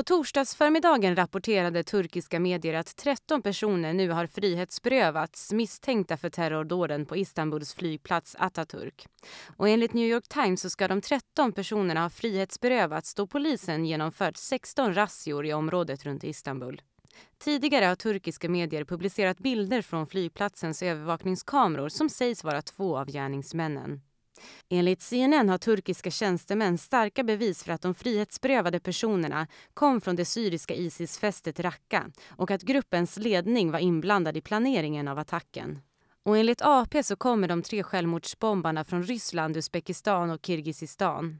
På torsdagsförmiddagen rapporterade turkiska medier att 13 personer nu har frihetsberövats misstänkta för terrordåden på Istanbuls flygplats Atatürk. Och enligt New York Times så ska de 13 personerna ha frihetsberövats då polisen genomfört 16 razzior i området runt Istanbul. Tidigare har turkiska medier publicerat bilder från flygplatsens övervakningskameror som sägs vara två av gärningsmännen. Enligt CNN har turkiska tjänstemän starka bevis för att de frihetsberövade personerna kom från det syriska Isis-fästet Raqqa och att gruppens ledning var inblandad i planeringen av attacken. Och enligt AP så kommer de tre självmordsbombarna från Ryssland, Uzbekistan och Kirgizistan.